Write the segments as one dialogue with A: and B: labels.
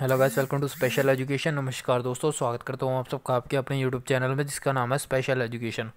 A: hello guys welcome to special education नमस्कार दोस्तों स्वागत करता हूँ आप सबका आपके अपने यूट्यूब चैनल में जिसका नाम है स्पेशल एजुकेशन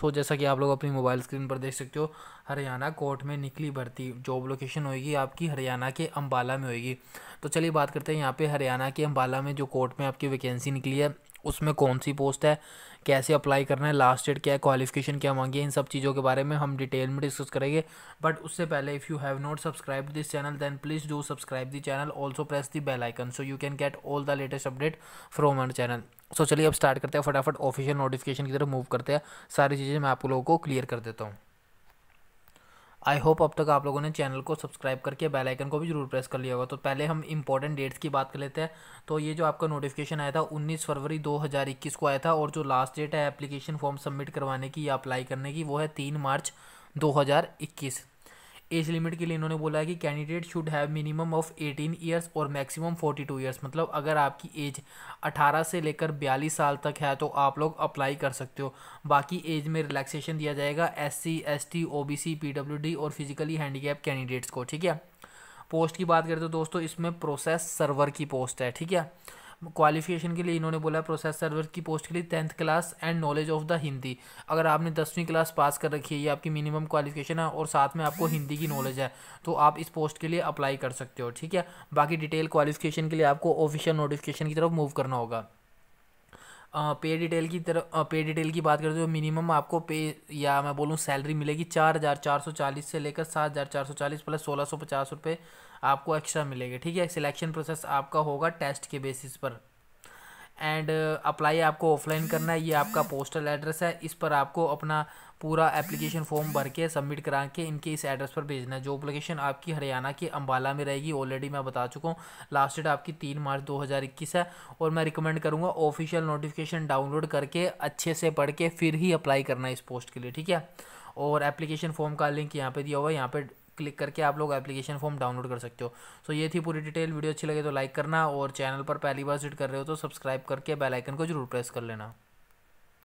A: सो जैसा कि आप लोग अपनी मोबाइल स्क्रीन पर देख सकते हो हरियाणा कोर्ट में निकली भर्ती जॉब लोकेशन होगी आपकी हरियाणा के अम्बाला में होगी तो चलिए बात करते हैं यहाँ पर हरियाणा के अम्बाला में जो कोर्ट में आपकी वैकेंसी निकली है उसमें कौन सी पोस्ट है कैसे अप्लाई करना है लास्ट डेट क्या है क्वालिफिकेशन क्या मांगी है इन सब चीज़ों के बारे में हम डिटेल में डिस्कस करेंगे बट उससे पहले if you have not subscribe this channel then please do subscribe the channel also press the bell icon so you can get all the latest update from our channel so चलिए अब start करते हैं फटाफट official notification की तरफ move करते हैं सारी चीज़ें मैं आप लोगों को क्लियर कर देता हूँ आई होप अब तक आप लोगों ने चैनल को सब्सक्राइब करके बेल आइकन को भी जरूर प्रेस कर लिया होगा तो पहले हम इंपॉर्टेंट डेट्स की बात कर लेते हैं तो ये जो आपका नोटिफिकेशन आया था 19 फरवरी 2021 को आया था और जो लास्ट डेट है एप्लीकेशन फॉर्म सबमिट करवाने की या अप्लाई करने की वो है तीन मार्च दो एज लिमिट के लिए इन्होंने बोला है कि candidate should have minimum of eighteen years और मैक्सिमम टू ईयर्स मतलब अगर आपकी एज अठारह से लेकर बयालीस साल तक है तो आप लोग अप्लाई कर सकते हो बाकी एज में रिलैक्सेशन दिया जाएगा S C S T O B C P W D और फिजिकली हैंडीकैप कैंडिडेट्स को ठीक है पोस्ट की बात करते तो दोस्तों इसमें प्रोसेस सर्वर की पोस्ट है ठीक है क्वालिफिकेशन के लिए इन्होंने बोला है प्रोसेस सर्वर की पोस्ट के लिए tenth class and knowledge of the Hindi अगर आपने दसवीं क्लास पास कर रखी है ये आपकी मिनिमम क्वालिफिकेशन है और साथ में आपको हिंदी की नॉलेज है तो आप इस पोस्ट के लिए अप्लाई कर सकते हो ठीक है बाकी डिटेल क्वालिफिकेशन के लिए आपको ऑफिशियल नोटिफिकेशन की तरफ मूव करना होगा पे डिटेल की तरफ पे डिटेल की बात करें तो मिनिमम आपको पे या मैं बोलूँ सैलरी मिलेगी चार हज़ार चार सौ चालीस से लेकर सात हज़ार चार सौ चालीस प्लस सोलह सौ पचास रुपये आपको एक्स्ट्रा मिलेगा ठीक है सिलेक्शन प्रोसेस आपका होगा टेस्ट के बेसिस पर एंड अप्लाई आपको ऑफलाइन करना है ये आपका पोस्टल एड्रेस है इस पर आपको अपना पूरा एप्लीकेशन फॉर्म भर के सबमिट करा के इनके इस एड्रेस पर भेजना है जो एप्लीकेशन आपकी हरियाणा के अंबाला में रहेगी ऑलरेडी मैं बता चुका हूँ लास्ट डेट आपकी तीन मार्च 2021 है और मैं रिकमेंड करूँगा ऑफिशियल नोटिफिकेशन डाउनलोड करके अच्छे से पढ़ के फिर ही अप्लाई करना है इस पोस्ट के लिए ठीक है और एप्लीकेशन फॉर्म का लिंक यहाँ पर दिया हुआ है यहाँ पर क्लिक करके आप लोग एप्लीकेशन फॉर्म डाउनलोड कर सकते हो सो so, ये थी पूरी डिटेल वीडियो अच्छी लगे तो लाइक करना और चैनल पर पहली बार विजिट कर रहे हो तो सब्सक्राइब करके आइकन को जरूर प्रेस कर लेना